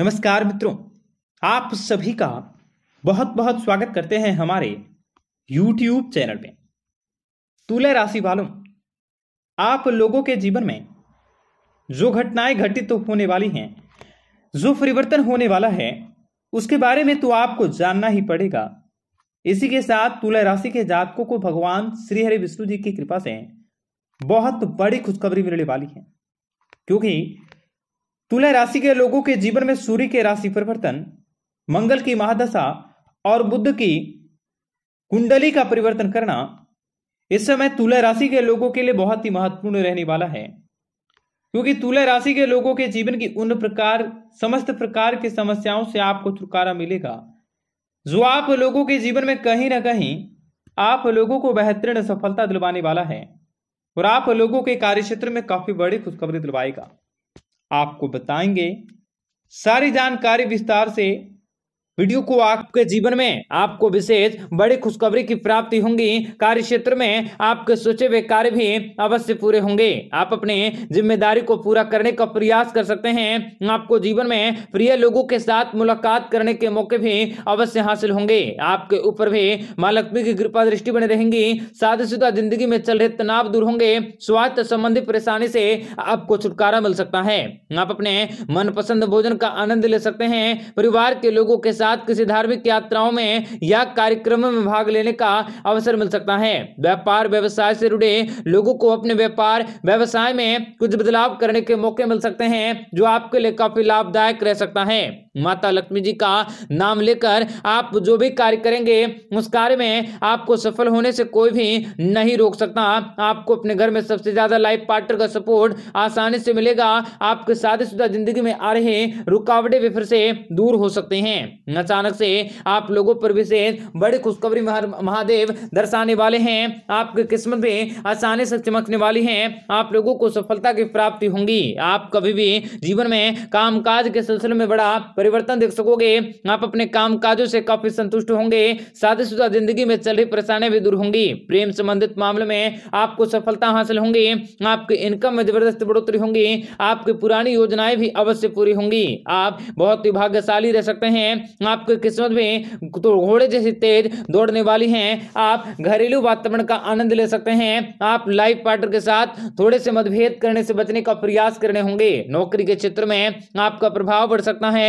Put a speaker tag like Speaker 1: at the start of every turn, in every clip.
Speaker 1: नमस्कार मित्रों आप सभी का बहुत बहुत स्वागत करते हैं हमारे YouTube चैनल पे तुला राशि वालों आप लोगों के जीवन में जो घटनाएं घटित तो होने वाली हैं जो परिवर्तन होने वाला है उसके बारे में तो आपको जानना ही पड़ेगा इसी के साथ तुला राशि के जातकों को भगवान श्री हरि विष्णु जी की कृपा से बहुत बड़ी खुशखबरी मिलने वाली है क्योंकि तुला राशि के लोगों के जीवन में सूर्य के राशि परिवर्तन मंगल की महादशा और बुद्ध की कुंडली का परिवर्तन करना इस समय तुला राशि के लोगों के लिए बहुत ही महत्वपूर्ण रहने वाला है क्योंकि तुला राशि के लोगों के जीवन की उन प्रकार समस्त प्रकार की समस्याओं से आपको छुटकारा मिलेगा जो आप लोगों के जीवन में कहीं ना कहीं आप लोगों को बेहतरीन सफलता दिलवाने वाला है और आप लोगों के कार्य क्षेत्र में काफी बड़ी खुशखबरी दिलवाएगा आपको बताएंगे सारी जानकारी विस्तार से वीडियो को आपके जीवन में आपको विशेष बड़ी खुशखबरी की प्राप्ति होंगी कार्य क्षेत्र में आपके सोचे हुए कार्य भी अवश्य पूरे होंगे आप अपने जिम्मेदारी को पूरा करने का प्रयास कर सकते हैं आपको जीवन में प्रिय लोगों के साथ मुलाकात करने के मौके भी अवश्य हासिल होंगे आपके ऊपर भी माँ लक्ष्मी की कृपा दृष्टि बनी रहेंगी साधुशुदा जिंदगी में चल रहे तनाव दूर होंगे स्वास्थ्य संबंधी परेशानी से आपको छुटकारा मिल सकता है आप अपने मनपसंद भोजन का आनंद ले सकते हैं परिवार के लोगों के साथ साथ किसी धार्मिक यात्राओं में या कार्यक्रमों में भाग लेने का अवसर मिल सकता है व्यापार व्यवसाय से जुड़े लोगों को अपने व्यापार व्यवसाय में कुछ बदलाव करने के मौके मिल सकते हैं जो आपके लिए काफी लाभदायक रह सकता है माता लक्ष्मी जी का नाम लेकर आप जो भी कार्य करेंगे उस कार्य में आपको सफल होने से कोई भी नहीं रोक सकता आपको अपने घर में सबसे ज्यादा लाइफ पार्टनर का सपोर्ट आसानी से मिलेगा आपके शादीशुदा जिंदगी में आ रहे रुकावटें भी फिर से दूर हो सकते हैं अचानक से आप लोगों पर विशेष बड़ी खुशखबरी महादेव दर्शाने वाले हैं आपकी किस्मत भी आसानी से चमकने वाली है आप लोगों को सफलता की प्राप्ति होंगी आप कभी भी जीवन में कामकाज के सिलसिले में बड़ा परिवर्तन देख सकोगे आप अपने काम काजों से काफी संतुष्ट होंगे शुदा जिंदगी में चल रही परेशानियां भी दूर होंगी प्रेम संबंधित मामले में आपको सफलता हासिल होंगी आपकी इनकम में जबरदस्त बढ़ोतरी होंगी आपकी पुरानी योजनाएं भी अवश्य पूरी होंगी आप बहुत ही भाग्यशाली रह सकते हैं आपकी किस्मत में तो घोड़े जैसी तेज दौड़ने वाली है आप घरेलू वातावरण का आनंद ले सकते हैं आप लाइफ पार्टनर के साथ थोड़े से मतभेद करने से बचने का प्रयास करने होंगे नौकरी के क्षेत्र में आपका प्रभाव बढ़ सकता है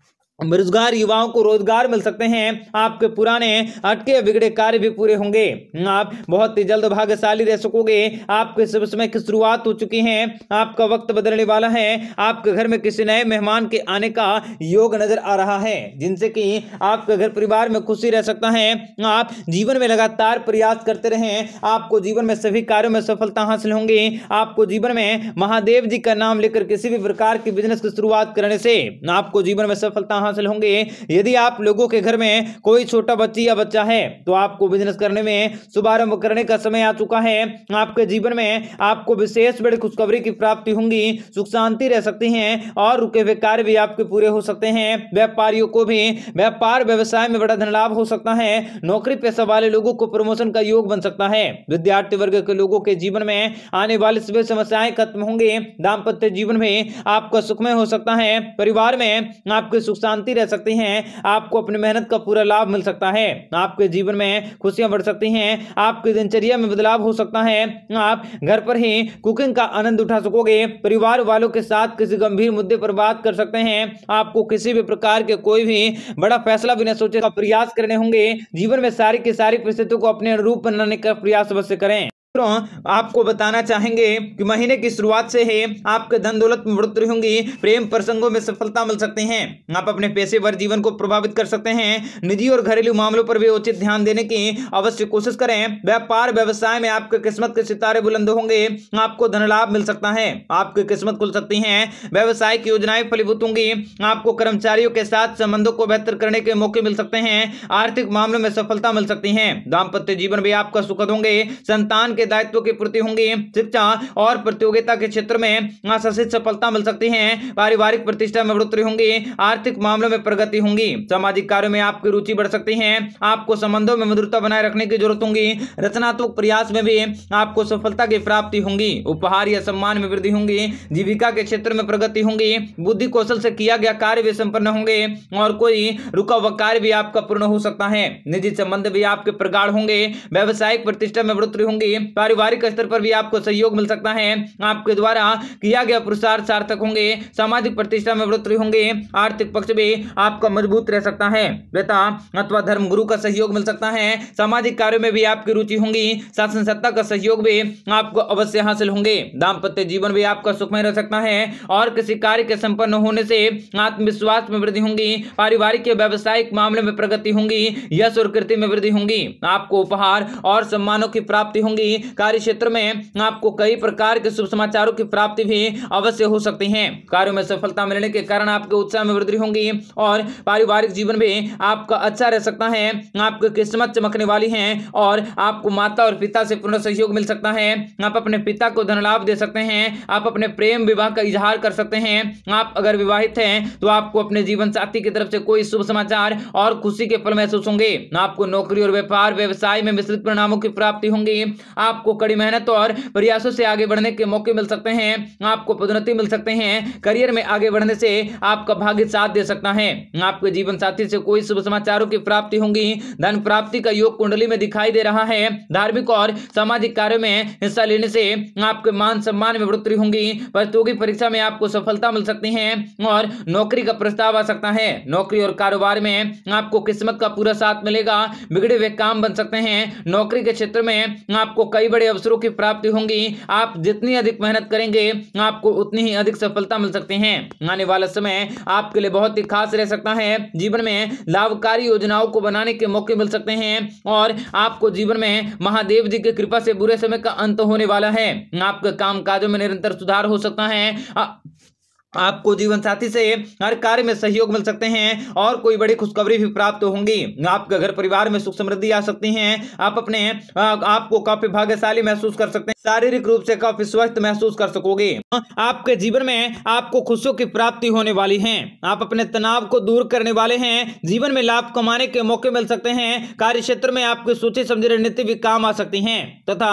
Speaker 1: बेरोजगार युवाओं को रोजगार मिल सकते हैं आपके पुराने अटके बिगड़े कार्य भी पूरे होंगे आप बहुत ही जल्द भाग्यशाली रह सकोगे आपके शुभ समय की शुरुआत हो चुकी है आपका वक्त बदलने वाला है आपके घर में किसी नए मेहमान के आने का योग नजर आ रहा है जिनसे कि आपके घर परिवार में खुशी रह सकता है आप जीवन में लगातार प्रयास करते रहें आपको जीवन में सभी कार्यों में सफलता हासिल होंगी आपको जीवन में महादेव जी का नाम लेकर किसी भी प्रकार के बिजनेस की शुरुआत करने से आपको जीवन में सफलता हासिल होंगे यदि आप लोगों के घर में कोई छोटा बच्ची या बच्चा है तो आपको बिजनेस करने में शुभारंभ करने का समय आ चुका है आपके जीवन में आपको विशेष बड़ी खुशखबरी की प्राप्ति होंगी सुख शांति रह सकती है और रुके हुए कार्य भी आपके पूरे हो सकते हैं व्यापारियों को भी व्यापार व्यवसाय में बड़ा धन लाभ हो सकता है नौकरी पैसा वाले लोगों को प्रमोशन का योग बन सकता है विद्यार्थी वर्ग के लोगों के जीवन में आने वाली सभी समस्याएं खत्म होंगी दाम्पत्य जीवन में आपका सुखमय हो सकता है परिवार में आपके सुख शांति शांति रह सकती हैं आपको अपनी मेहनत का पूरा लाभ मिल सकता है आपके जीवन में खुशियां बढ़ सकती हैं आपकी दिनचर्या में बदलाव हो सकता है आप घर पर ही कुकिंग का आनंद उठा सकोगे परिवार वालों के साथ किसी गंभीर मुद्दे पर बात कर सकते हैं आपको किसी भी प्रकार के कोई भी बड़ा फैसला बिना सोचे का प्रयास करने होंगे जीवन में सारी की सारी परिस्थितियों को अपने अनुरूप बनाने का प्रयास अवश्य करें आपको बताना चाहेंगे कि महीने की शुरुआत से ही आपके धन दौलत में बढ़ोतरी होंगी प्रेम प्रसंगों में सफलता मिल सकती है आप अपने पेशेवर जीवन को प्रभावित कर सकते हैं निजी और घरेलू मामलों पर भी उचित ध्यान देने की अवश्य कोशिश करें व्यापार व्यवसाय में आपके किस्मत के सितारे बुलंद होंगे आपको धन लाभ मिल सकता है आपकी किस्मत खुल सकती है व्यवसाय की योजनाएं फलीभूत होंगी आपको कर्मचारियों के साथ संबंधों को बेहतर करने के मौके मिल सकते हैं आर्थिक मामलों में सफलता मिल सकती है दाम्पत्य जीवन भी आपका सुखद होंगे संतान के दायित्व के प्रति होंगी शिक्षा और प्रतियोगिता के क्षेत्र में आशासित सफलता मिल सकती है पारिवारिक प्रतिष्ठा में बढ़ोतरी होंगी आर्थिक मामलों में प्रगति होंगी सामाजिक कार्यो में आपकी रुचि बढ़ सकती है आपको संबंधों में मधुरता बनाए रखने की जरूरत होंगी रचनात्मक प्रयास में भी आपको सफलता की प्राप्ति होंगी उपहार या सम्मान में वृद्धि होंगी जीविका के क्षेत्र में प्रगति होंगी बुद्धि कौशल से किया गया कार्य भी संपन्न होंगे और कोई रुका हुआ कार्य भी आपका पूर्ण हो सकता है निजी संबंध भी आपके प्रगाढ़ होंगे व्यवसायिक प्रतिष्ठा में बढ़ोतरी होंगी पारिवारिक स्तर पर भी आपको सहयोग मिल सकता है आपके द्वारा किया गया पुरुषार्थ सार्थक होंगे सामाजिक प्रतिष्ठा में बढ़ोतरी होंगे आर्थिक पक्ष भी आपका मजबूत रह सकता है बेटा अथवा धर्म गुरु का सहयोग मिल सकता है सामाजिक कार्यो में भी आपकी रुचि होंगी शासन सत्ता का सहयोग भी आपको अवश्य हासिल होंगे दाम्पत्य जीवन भी आपका सुखमय रह सकता है और किसी कार्य के संपन्न होने से आत्मविश्वास में वृद्धि होंगी पारिवारिक या व्यावसायिक मामले में प्रगति होंगी यश और कृति में वृद्धि होंगी आपको उपहार और सम्मानों की प्राप्ति होंगी कार्य क्षेत्र में आपको कई प्रकार के शुभ समाचारों की प्राप्ति भी अवश्य हो सकती है कार्यो में सफलता मिलने के कारण आपके उत्साह में वृद्धि होंगी और पारिवारिक जीवन भी आपका अच्छा रह सकता है आपकी किस्मत चमकने वाली है और आपको माता और पिता से पूर्ण सहयोग मिल सकता है आप अपने पिता को धन लाभ दे सकते हैं आप अपने प्रेम विवाह का इजहार कर सकते हैं आप अगर विवाहित हैं तो आपको अपने जीवन साथी की तरफ से कोई शुभ समाचार और खुशी के फल महसूस होंगे आपको नौकरी और व्यापार व्यवसाय में मिश्रित परिणामों की प्राप्ति होंगी आप आपको कड़ी मेहनत और प्रयासों से आगे बढ़ने के मौके मिल सकते हैं आपको पदोन्नति मिल सकते हैं करियर में आगे बढ़ने से आपका भाग्य साथ दे सकता है आपके जीवन साथी से कोई शुभ समाचारों की प्राप्ति होंगी धन प्राप्ति का योग कुंडली में दिखाई दे रहा है धार्मिक और सामाजिक कार्यो में हिस्सा लेने से आपके मान सम्मान में बढ़ोतरी होंगी प्रतियोगी परीक्षा में आपको सफलता मिल सकती है और नौकरी का प्रस्ताव आ सकता है नौकरी और कारोबार में आपको किस्मत का पूरा साथ मिलेगा बिगड़े हुए काम बन सकते हैं नौकरी के क्षेत्र में आपको कई कई बड़े अवसरों की प्राप्ति होंगी आप जितनी अधिक मेहनत करेंगे आपको उतनी ही अधिक सफलता मिल सकती है आने वाला समय आपके लिए बहुत ही खास रह सकता है जीवन में लाभकारी योजनाओं को बनाने के मौके मिल सकते हैं और आपको जीवन में महादेव जी की कृपा से बुरे समय का अंत होने वाला है आपके काम काजों में निरंतर सुधार हो सकता है आपको जीवन साथी से हर कार्य में सहयोग मिल सकते हैं और कोई बड़ी खुशखबरी भी प्राप्त होंगी आपके घर परिवार में सुख समृद्धि आ सकती है आप अपने आ, आपको काफी भाग्यशाली महसूस कर सकते हैं शारीरिक रूप से काफी स्वस्थ महसूस कर सकोगे आपके जीवन में आपको खुशियों की प्राप्ति होने वाली है आप अपने तनाव को दूर करने वाले हैं जीवन में लाभ कमाने के मौके मिल सकते हैं कार्य क्षेत्र में आपकी सोची समझी रणनीति भी काम आ सकती है तथा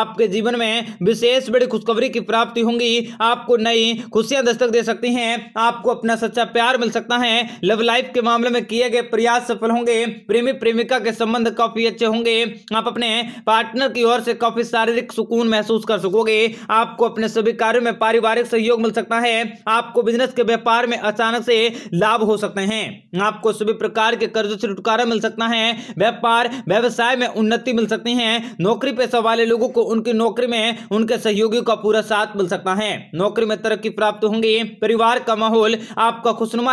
Speaker 1: आपके जीवन में विशेष बड़ी खुशखबरी की प्राप्ति होंगी आपको नई खुशियां दस्तक दे सकते हैं आपको अपना सच्चा प्यार मिल सकता है लव लाइफ के मामले में किए गए प्रयास सफल होंगे प्रेमी प्रेमिका के संबंध काफी अच्छे होंगे आप अपने पार्टनर की ओर से काफी शारीरिक सुकून महसूस कर सकोगे आपको अपने सभी कार्यो में पारिवारिक सहयोग मिल सकता है आपको बिजनेस के व्यापार में अचानक से लाभ हो सकते हैं आपको सभी प्रकार के कर्जों से छुटकारा मिल सकता है व्यापार व्यवसाय में उन्नति मिल सकती है नौकरी पैसा वाले लोगों को उनकी नौकरी में उनके सहयोगियों का पूरा साथ मिल सकता है नौकरी में तरक्की प्राप्त होंगी परिवार का माहौल आपका खुशनुमा